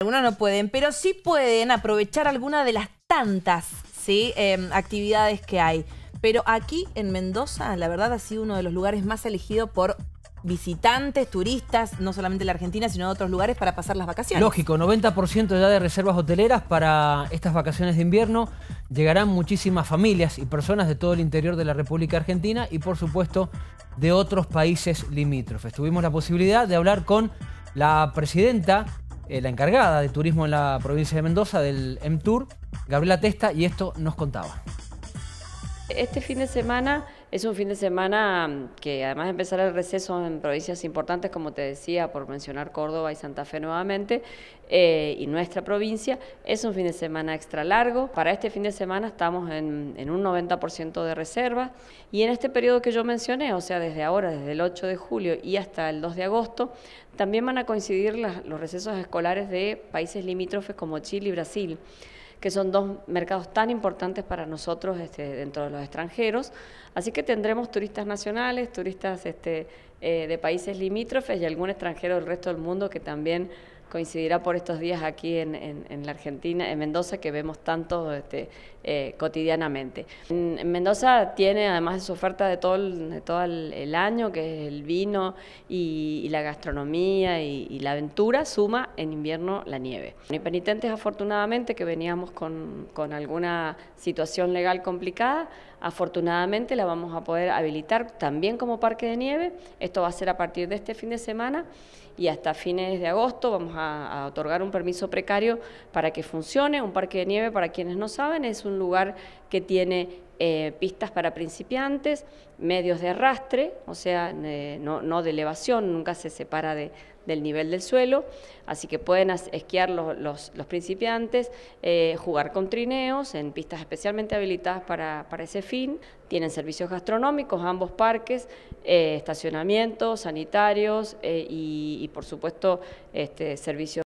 Algunos no pueden, pero sí pueden aprovechar alguna de las tantas em, actividades que hay. Pero aquí en Mendoza, la verdad, ha sido uno de los lugares más elegidos por visitantes, turistas, no solamente de la Argentina, sino de otros lugares para pasar las vacaciones. Lógico, 90% ya de reservas hoteleras para estas vacaciones de invierno. Llegarán muchísimas familias y personas de todo el interior de la República Argentina y, por supuesto, de otros países limítrofes. Tuvimos la posibilidad de hablar con la presidenta eh, la encargada de turismo en la provincia de Mendoza del MTur, Gabriela Testa, y esto nos contaba. Este fin de semana es un fin de semana mm, que además de empezar el receso en provincias importantes, como te decía, por mencionar Córdoba y Santa Fe nuevamente, eh, y nuestra provincia, es un fin de semana extra largo. Para este fin de semana estamos en, un 90% de reservas y en este periodo que yo mencioné, o sea, desde ahora, desde el 8 de julio y hasta el 2 de agosto, también van a coincidir las, los recesos escolares de países limítrofes como Chile y Brasil que son dos mercados tan importantes para nosotros este, dentro de los extranjeros. Así que tendremos turistas nacionales, turistas este, eh, de países limítrofes y algún extranjero del resto del mundo que también coincidirá por estos días aquí en, en, la Argentina, en Mendoza, que vemos tanto este, eh, cotidianamente. En, Mendoza tiene, además de su oferta de todo el, de todo el, año, que es el vino y, la gastronomía y, y, la aventura, suma en invierno la nieve. En Penitentes, afortunadamente, que veníamos con, con alguna situación legal complicada, afortunadamente la vamos a poder habilitar también como parque de nieve. Esto va a ser a partir de este fin de semana y hasta fines de agosto vamos a a, otorgar un permiso precario para que funcione. Un parque de nieve, para quienes no saben, es un lugar que tiene eh, pistas para principiantes, medios de arrastre, o sea, eh, no, de elevación, nunca se separa del nivel del suelo, así que pueden esquiar los, principiantes, eh, jugar con trineos en pistas especialmente habilitadas para, ese fin, tienen servicios gastronómicos, ambos parques, estacionamientos, sanitarios y, y, por supuesto este, servicios